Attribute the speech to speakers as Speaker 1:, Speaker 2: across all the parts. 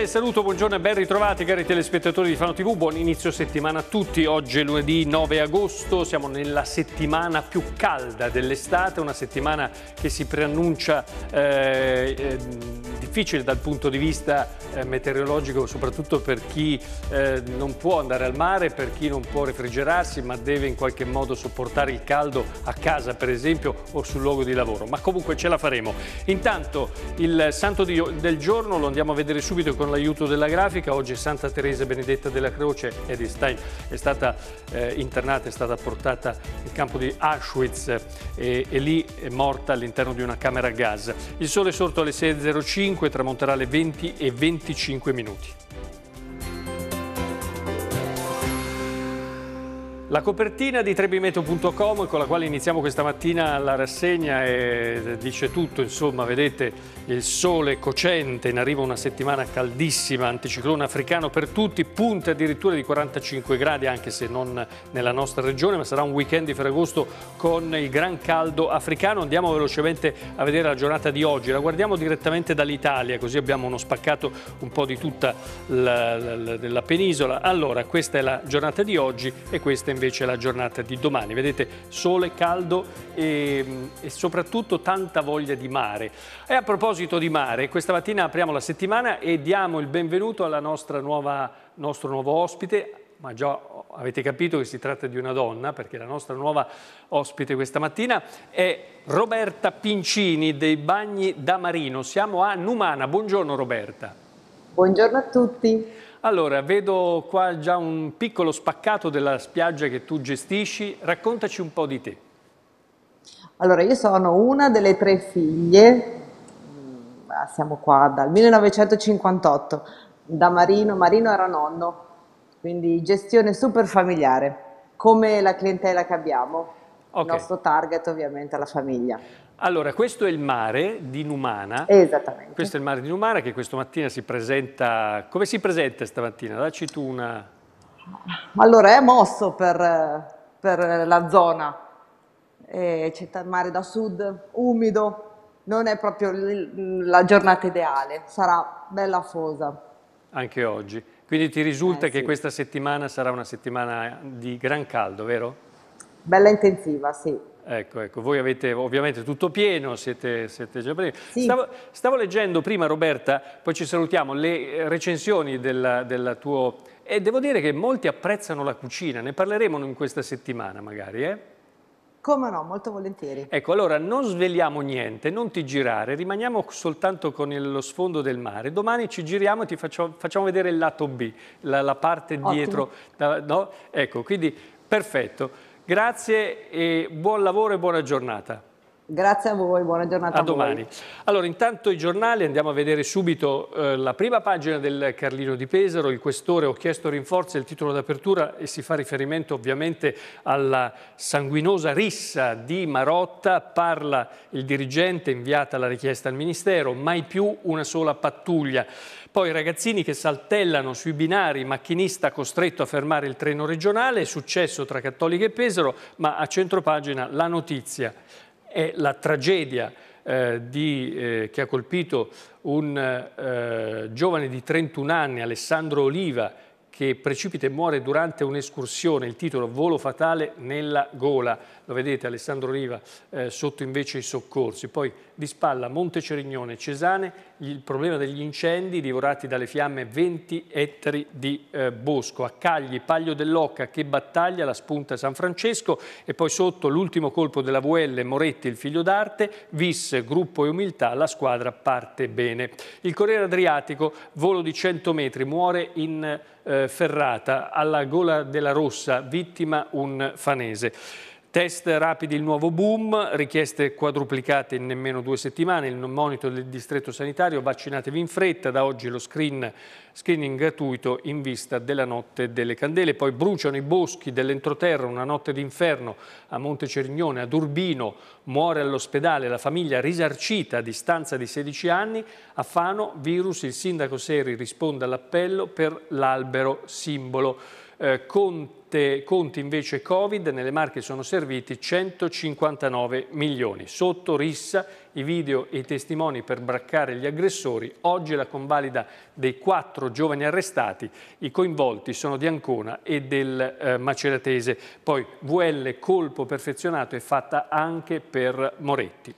Speaker 1: Raffaele, saluto, buongiorno e ben ritrovati cari telespettatori di Fano TV, buon inizio settimana a tutti, oggi è lunedì 9 agosto, siamo nella settimana più calda dell'estate, una settimana che si preannuncia eh, eh, difficile dal punto di vista eh, meteorologico, soprattutto per chi eh, non può andare al mare, per chi non può refrigerarsi ma deve in qualche modo sopportare il caldo a casa per esempio o sul luogo di lavoro, ma comunque ce la faremo. Intanto il santo di, del giorno lo andiamo a vedere subito con con l'aiuto della grafica, oggi Santa Teresa Benedetta della Croce ed Stein è stata eh, internata, è stata portata nel campo di Auschwitz eh, e, e lì è morta all'interno di una camera a gas. Il sole è sorto alle 6.05, tramonterà alle 20 e 25 minuti. La copertina di trebimeto.com con la quale iniziamo questa mattina la rassegna e eh, dice tutto, insomma, vedete il sole cocente, in arrivo una settimana caldissima, anticiclone africano per tutti, punte addirittura di 45 gradi anche se non nella nostra regione, ma sarà un weekend di Ferragosto con il gran caldo africano. Andiamo velocemente a vedere la giornata di oggi, la guardiamo direttamente dall'Italia così abbiamo uno spaccato un po' di tutta la, la, la penisola. Allora questa è la giornata di oggi e questa invece è la giornata di domani. Vedete sole, caldo e, e soprattutto tanta voglia di mare. E a proposito proposito di mare, questa mattina apriamo la settimana e diamo il benvenuto al nostro nuovo ospite, ma già avete capito che si tratta di una donna, perché la nostra nuova ospite questa mattina è Roberta Pincini dei Bagni da Marino. Siamo a Numana. Buongiorno Roberta. Buongiorno a tutti. Allora, vedo qua già un piccolo spaccato della spiaggia che tu gestisci. Raccontaci un po' di te. Allora, io sono una delle tre figlie siamo qua dal 1958, da Marino, Marino era nonno, quindi gestione super familiare, come la clientela che abbiamo, okay. il nostro target ovviamente è la famiglia. Allora, questo è il mare di Numana. Esattamente. Questo è il mare di Numana che questa mattina si presenta... Come si presenta stamattina? Dacci tu una... Allora, è mosso per, per la zona. Eh, c'è il mare da sud, umido, non è proprio la giornata ideale, sarà bella fosa. Anche oggi. Quindi ti risulta eh, che sì. questa settimana sarà una settimana di gran caldo, vero? Bella intensiva, sì. Ecco, ecco, voi avete ovviamente tutto pieno, siete, siete già prima. Sì. Stavo, stavo, leggendo prima, Roberta, poi ci salutiamo, le eh, recensioni della, della tua... E devo dire che molti apprezzano la cucina, ne parleremo in questa settimana magari, eh? Come no, molto volentieri. Ecco, allora non sveliamo niente, non ti girare, rimaniamo soltanto con il, lo sfondo del mare. Domani ci giriamo e ti faccio, facciamo vedere il lato B, la, la parte Ottimo. dietro. Da, no? Ecco, quindi perfetto. Grazie e buon lavoro e buona giornata. Grazie a voi, buona giornata a, a domani. Voi. Allora, intanto i giornali, andiamo a vedere subito eh, la prima pagina del Carlino di Pesaro, il questore ho chiesto rinforzi, il titolo d'apertura e si fa riferimento ovviamente alla sanguinosa rissa di Marotta, parla il dirigente, inviata la richiesta al Ministero, mai più una sola pattuglia. Poi ragazzini che saltellano sui binari, macchinista costretto a fermare il treno regionale, successo tra Cattolica e Pesaro, ma a centropagina la notizia è la tragedia eh, di, eh, che ha colpito un eh, giovane di 31 anni, Alessandro Oliva, che precipita e muore durante un'escursione, il titolo Volo fatale nella gola, lo vedete Alessandro Oliva eh, sotto invece i soccorsi, poi di spalla Monte Cerignone, Cesane, il problema degli incendi divorati dalle fiamme 20 ettari di eh, bosco, a Cagli, Paglio dell'Occa, che battaglia la spunta San Francesco e poi sotto l'ultimo colpo della VL Moretti il figlio d'arte, Vis, gruppo e umiltà, la squadra parte bene. Il Corriere Adriatico, volo di 100 metri, muore in eh, ferrata alla gola della Rossa, vittima un fanese. Test rapidi il nuovo boom, richieste quadruplicate in nemmeno due settimane, il monitor del distretto sanitario, vaccinatevi in fretta, da oggi lo screen, screening gratuito in vista della notte delle candele, poi bruciano i boschi dell'entroterra, una notte d'inferno a Monte Cernione, ad Urbino, muore all'ospedale la famiglia risarcita a distanza di 16 anni, a Fano virus, il sindaco Seri risponde all'appello per l'albero simbolo. Eh, Conte, Conti invece Covid, nelle marche sono serviti 159 milioni. Sotto rissa i video e i testimoni per braccare gli aggressori. Oggi la convalida dei quattro giovani arrestati. I coinvolti sono di Ancona e del eh, Maceratese. Poi VL colpo perfezionato è fatta anche per Moretti.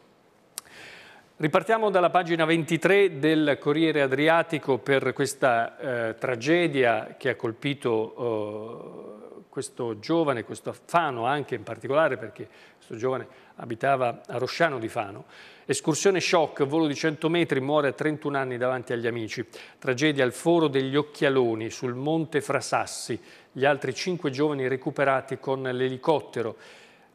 Speaker 1: Ripartiamo dalla pagina 23 del Corriere Adriatico per questa eh, tragedia che ha colpito eh, questo giovane, questo Fano anche in particolare perché questo giovane abitava a Rosciano di Fano. Escursione shock, volo di 100 metri, muore a 31 anni davanti agli amici. Tragedia al foro degli occhialoni sul monte Frasassi. Gli altri cinque giovani recuperati con l'elicottero.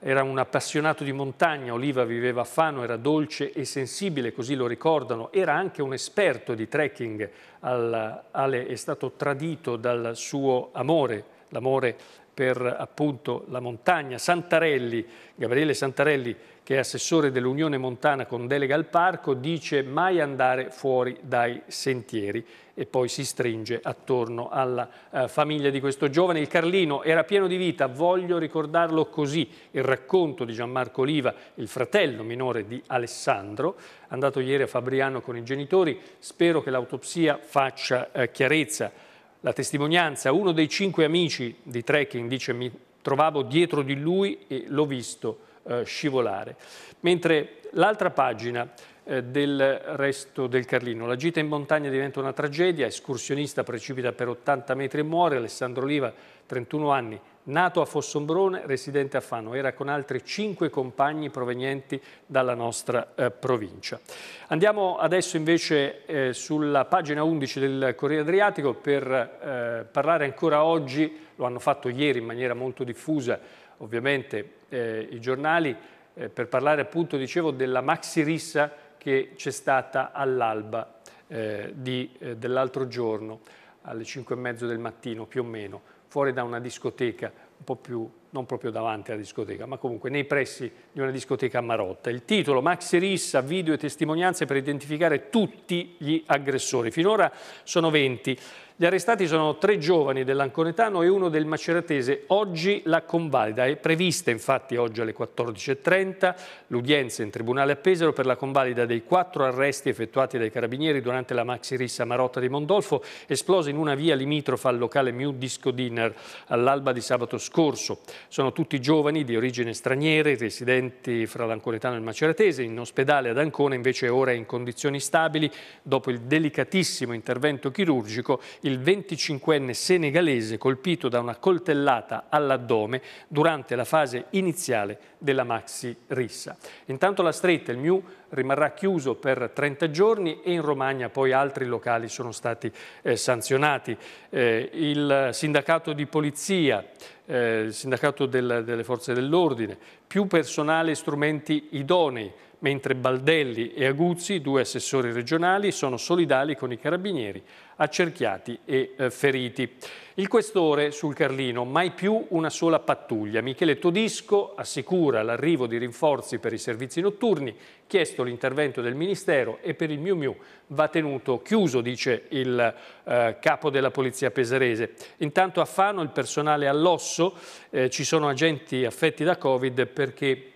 Speaker 1: Era un appassionato di montagna, Oliva viveva a Fano, era dolce e sensibile, così lo ricordano. Era anche un esperto di trekking, Al, Ale è stato tradito dal suo amore, l'amore per appunto la montagna. Santarelli, Gabriele Santarelli, che è assessore dell'Unione Montana con delega al parco, dice mai andare fuori dai sentieri e poi si stringe attorno alla eh, famiglia di questo giovane. Il Carlino era pieno di vita, voglio ricordarlo così, il racconto di Gianmarco Oliva, il fratello minore di Alessandro, andato ieri a Fabriano con i genitori, spero che l'autopsia faccia eh, chiarezza la testimonianza, uno dei cinque amici di trekking dice mi trovavo dietro di lui e l'ho visto eh, scivolare. Mentre l'altra pagina eh, del resto del Carlino. La gita in montagna diventa una tragedia, escursionista precipita per 80 metri e muore, Alessandro Oliva, 31 anni, nato a Fossombrone, residente a Fano, era con altri 5 compagni provenienti dalla nostra eh, provincia. Andiamo adesso invece eh, sulla pagina 11 del Corriere Adriatico per eh, parlare ancora oggi, lo hanno fatto ieri in maniera molto diffusa ovviamente eh, i giornali, eh, per parlare appunto, dicevo, della maxi rissa che c'è stata all'alba eh, eh, dell'altro giorno, alle 5 e mezzo del mattino più o meno, fuori da una discoteca, un po' più, non proprio davanti alla discoteca, ma comunque nei pressi di una discoteca a Marotta. Il titolo Maxi Rissa, video e testimonianze per identificare tutti gli aggressori. Finora sono 20. Gli arrestati sono tre giovani dell'Anconetano e uno del Maceratese. Oggi la convalida è prevista infatti oggi alle 14.30 l'udienza in Tribunale a Pesaro per la convalida dei quattro arresti effettuati dai carabinieri durante la maxi rissa Marotta di Mondolfo esplosa in una via limitrofa al locale Mew Disco Dinner all'alba di sabato scorso. Sono tutti giovani di origine straniere residenti fra l'Anconetano e il Maceratese. In ospedale ad Ancona invece ora è in condizioni stabili dopo il delicatissimo intervento chirurgico il 25enne senegalese colpito da una coltellata all'addome durante la fase iniziale della maxi rissa. Intanto la stretta, il Miu, rimarrà chiuso per 30 giorni e in Romagna poi altri locali sono stati eh, sanzionati. Eh, il sindacato di polizia, eh, il sindacato del, delle forze dell'ordine, più personale e strumenti idonei, mentre Baldelli e Aguzzi, due assessori regionali, sono solidali con i carabinieri accerchiati e eh, feriti. Il questore sul Carlino, mai più una sola pattuglia. Michele Todisco assicura l'arrivo di rinforzi per i servizi notturni, chiesto l'intervento del Ministero e per il Miu Miu va tenuto chiuso, dice il eh, capo della Polizia Peserese. Intanto a Fano il personale all'osso, eh, ci sono agenti affetti da Covid perché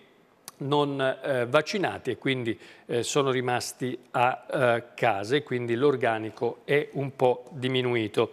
Speaker 1: non eh, vaccinati e quindi eh, sono rimasti a eh, casa e quindi l'organico è un po' diminuito.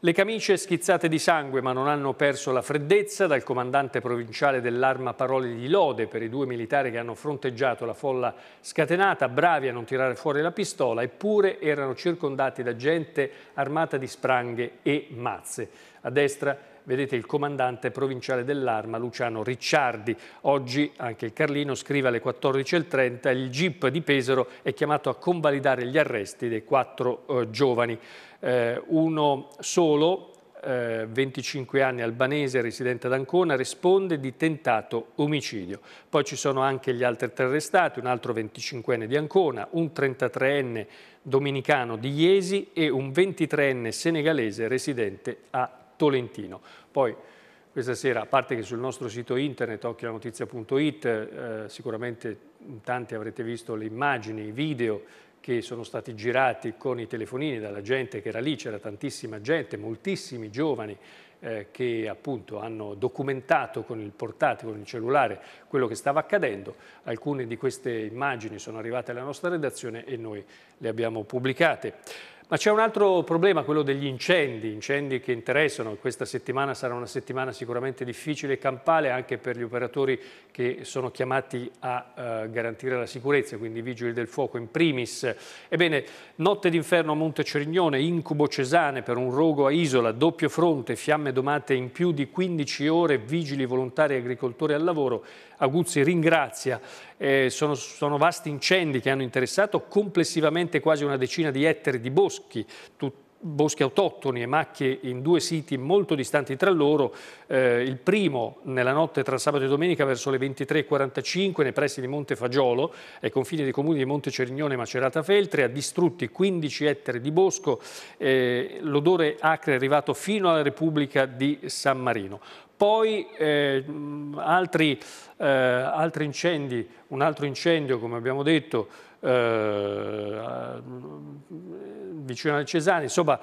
Speaker 1: Le camicie schizzate di sangue ma non hanno perso la freddezza dal comandante provinciale dell'arma parole di lode per i due militari che hanno fronteggiato la folla scatenata, bravi a non tirare fuori la pistola, eppure erano circondati da gente armata di spranghe e mazze. A destra vedete il comandante provinciale dell'Arma Luciano Ricciardi. Oggi anche il Carlino scrive alle 14.30 il GIP di Pesaro è chiamato a convalidare gli arresti dei quattro eh, giovani. Eh, uno solo 25 eh, anni albanese, residente ad Ancona, risponde di tentato omicidio. Poi ci sono anche gli altri tre arrestati, un altro 25enne di Ancona, un 33enne dominicano di Iesi e un 23enne senegalese residente a Tolentino. Poi questa sera, a parte che sul nostro sito internet occhialanotizia.it eh, sicuramente tanti avrete visto le immagini, i video che sono stati girati con i telefonini dalla gente che era lì, c'era tantissima gente, moltissimi giovani eh, che appunto hanno documentato con il portatile, con il cellulare quello che stava accadendo. Alcune di queste immagini sono arrivate alla nostra redazione e noi le abbiamo pubblicate. Ma c'è un altro problema, quello degli incendi, incendi che interessano, questa settimana sarà una settimana sicuramente difficile e campale anche per gli operatori che sono chiamati a eh, garantire la sicurezza, quindi i vigili del fuoco in primis. Ebbene, notte d'inferno a Monte Cerignone, incubo Cesane per un rogo a Isola, doppio fronte, fiamme domate in più di 15 ore, vigili volontari e agricoltori al lavoro. Aguzzi ringrazia, eh, sono, sono vasti incendi che hanno interessato complessivamente quasi una decina di ettari di bosco boschi, tutti boschi autoctoni e macchie in due siti molto distanti tra loro, eh, il primo nella notte tra sabato e domenica verso le 23.45 nei pressi di Monte Fagiolo, ai confini dei comuni di Monte Cerignone e Macerata Feltre, ha distrutti 15 ettari di bosco, eh, l'odore acre è arrivato fino alla Repubblica di San Marino. Poi eh, altri, eh, altri incendi, un altro incendio come abbiamo detto, eh, vicino alle Cesane, insomma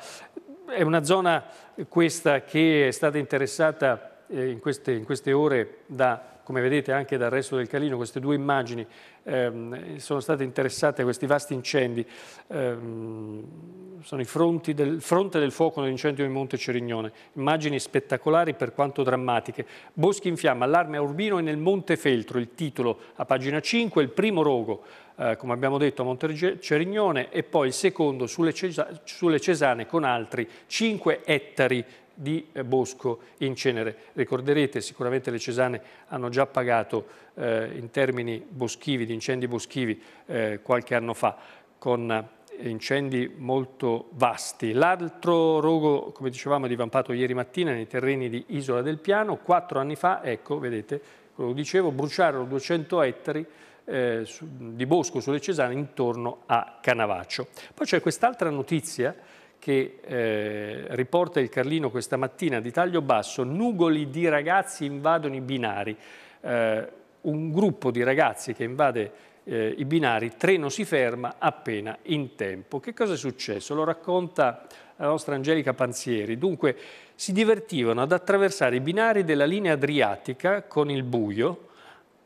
Speaker 1: è una zona questa che è stata interessata eh, in queste, in queste ore da come vedete anche dal resto del Calino, queste due immagini ehm, sono state interessate a questi vasti incendi, ehm, sono i del, fronte del fuoco nell'incendio di Monte Cerignone, immagini spettacolari per quanto drammatiche, Boschi in fiamma, allarme a Urbino e nel Monte Feltro, il titolo a pagina 5, il primo rogo, eh, come abbiamo detto, a Monte Cerignone e poi il secondo sulle, Cesa sulle Cesane con altri 5 ettari di eh, bosco in cenere. Ricorderete sicuramente le Cesane hanno già pagato eh, in termini boschivi, di incendi boschivi eh, qualche anno fa con eh, incendi molto vasti. L'altro rogo, come dicevamo, è divampato ieri mattina nei terreni di Isola del Piano. Quattro anni fa, ecco, vedete, quello che dicevo, bruciarono 200 ettari eh, su, di Bosco sulle Cesane intorno a Canavaccio. Poi c'è quest'altra notizia che eh, riporta il Carlino questa mattina di taglio basso, nugoli di ragazzi invadono i binari, eh, un gruppo di ragazzi che invade eh, i binari, treno si ferma appena in tempo. Che cosa è successo? Lo racconta la nostra Angelica Panzieri. Dunque, si divertivano ad attraversare i binari della linea adriatica con il buio,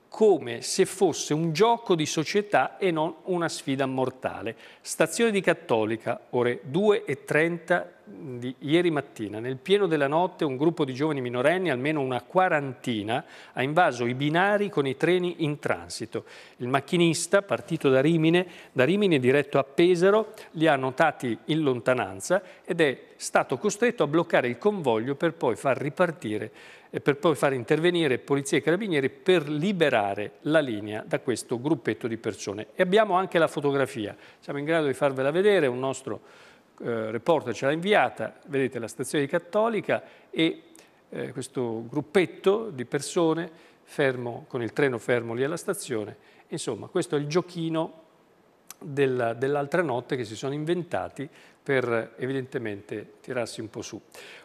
Speaker 1: come se fosse un gioco di società e non una sfida mortale. Stazione di Cattolica, ore 2.30 di ieri mattina, nel pieno della notte, un gruppo di giovani minorenni, almeno una quarantina, ha invaso i binari con i treni in transito. Il macchinista, partito da Rimine, da Rimine diretto a Pesaro, li ha notati in lontananza ed è stato costretto a bloccare il convoglio per poi far ripartire e eh, per poi far intervenire polizia e carabinieri per liberare la linea da questo gruppetto di persone. E abbiamo anche la fotografia, siamo in grado di farvela vedere, un nostro eh, reporter ce l'ha inviata, vedete la stazione di Cattolica e eh, questo gruppetto di persone fermo, con il treno fermo lì alla stazione. Insomma, questo è il giochino dell'altra dell notte che si sono inventati per evidentemente tirarsi un po' su.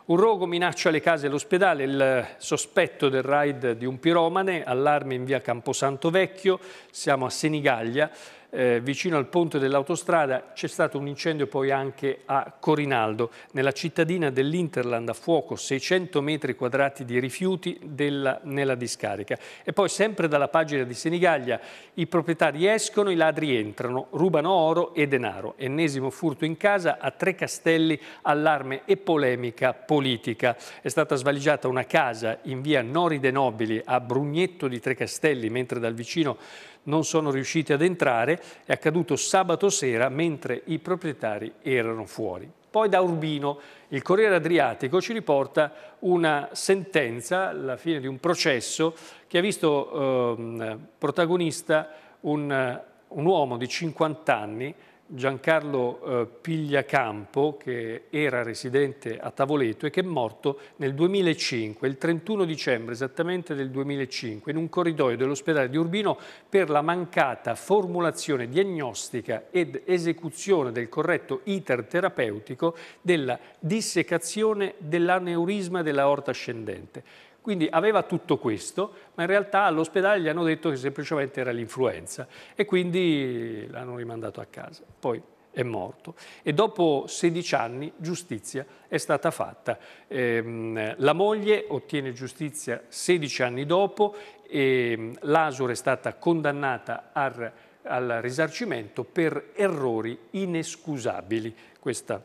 Speaker 1: Un rogo minaccia le case e l'ospedale, il sospetto del raid di un piromane, allarme in via Camposanto Vecchio, siamo a Senigaglia, eh, vicino al ponte dell'autostrada, c'è stato un incendio poi anche a Corinaldo, nella cittadina dell'Interland a fuoco 600 metri quadrati di rifiuti della, nella discarica. E poi sempre dalla pagina di Senigallia, i proprietari escono, i ladri entrano, rubano oro e denaro. Ennesimo furto in casa a tre castelli, allarme e polemica politica. È stata svaligiata una casa in via Nori De Nobili a Brugnetto di Tre Castelli, mentre dal vicino non sono riusciti ad entrare, è accaduto sabato sera mentre i proprietari erano fuori. Poi da Urbino il Corriere Adriatico ci riporta una sentenza, la fine di un processo, che ha visto eh, protagonista un, un uomo di 50 anni Giancarlo eh, Pigliacampo, che era residente a Tavoleto e che è morto nel 2005, il 31 dicembre esattamente del 2005, in un corridoio dell'ospedale di Urbino per la mancata formulazione diagnostica ed esecuzione del corretto iter terapeutico della dissecazione dell'aneurisma dell'aorta ascendente quindi aveva tutto questo, ma in realtà all'ospedale gli hanno detto che semplicemente era l'influenza e quindi l'hanno rimandato a casa. Poi è morto e dopo 16 anni giustizia è stata fatta. Ehm, la moglie ottiene giustizia 16 anni dopo e ehm, l'Asur è stata condannata al, al risarcimento per errori inescusabili. Questa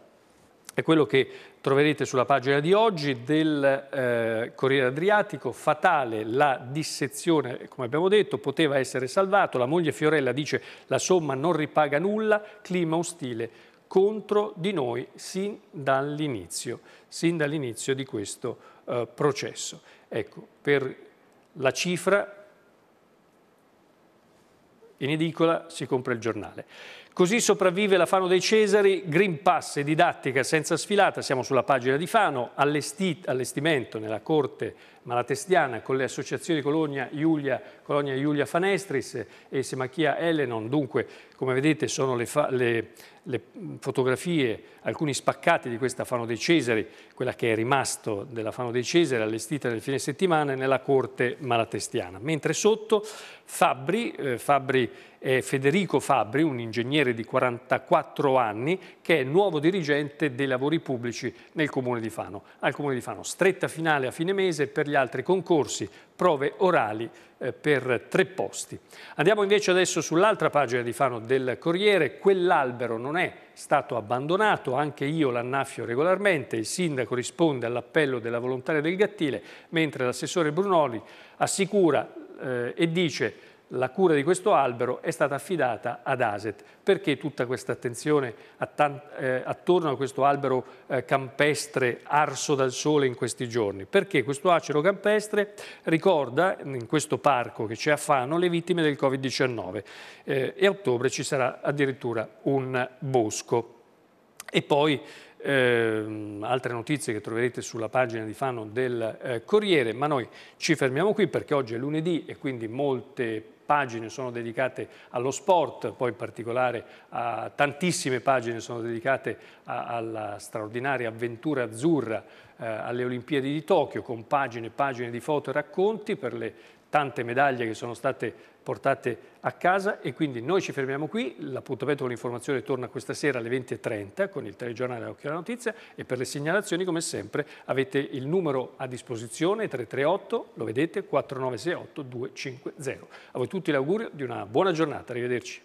Speaker 1: è quello che troverete sulla pagina di oggi del eh, Corriere Adriatico, fatale la dissezione, come abbiamo detto, poteva essere salvato, la moglie Fiorella dice la somma non ripaga nulla, clima ostile contro di noi sin dall'inizio, sin dall'inizio di questo eh, processo. Ecco, per la cifra in edicola si compra il giornale. Così sopravvive la Fano dei Cesari, Green Pass e didattica senza sfilata, siamo sulla pagina di Fano, allestimento nella corte malatestiana con le associazioni Colonia Giulia, Colonia Giulia Fanestris e Semachia Elenon, dunque come vedete sono le, le le fotografie, alcuni spaccati di questa Fano dei Cesari, quella che è rimasto della Fano dei Cesari allestita nel fine settimana nella corte malatestiana. Mentre sotto Fabbri, eh, Fabbri Federico Fabri, un ingegnere di 44 anni, che è nuovo dirigente dei lavori pubblici nel Comune di Fano. Al Comune di Fano, stretta finale a fine mese per gli altri concorsi, prove orali eh, per tre posti. Andiamo invece adesso sull'altra pagina di Fano del Corriere, quell'albero non è stato abbandonato, anche io l'annaffio regolarmente, il sindaco risponde all'appello della volontaria del Gattile, mentre l'assessore Brunoli assicura eh, e dice la cura di questo albero è stata affidata ad ASET. Perché tutta questa attenzione eh, attorno a questo albero eh, campestre arso dal sole in questi giorni? Perché questo acero campestre ricorda in questo parco che c'è a Fano le vittime del Covid-19 eh, e a ottobre ci sarà addirittura un bosco. E poi eh, altre notizie che troverete sulla pagina di Fano del eh, Corriere, ma noi ci fermiamo qui perché oggi è lunedì e quindi molte pagine sono dedicate allo sport, poi in particolare a, tantissime pagine sono dedicate a, alla straordinaria avventura azzurra eh, alle Olimpiadi di Tokyo, con pagine e pagine di foto e racconti per le tante medaglie che sono state portate a casa e quindi noi ci fermiamo qui, l'appuntamento con l'informazione torna questa sera alle 20.30 con il telegiornale Occhio alla Notizia e per le segnalazioni come sempre avete il numero a disposizione 338, lo vedete, 4968 250. A voi tutti l'augurio di una buona giornata, arrivederci.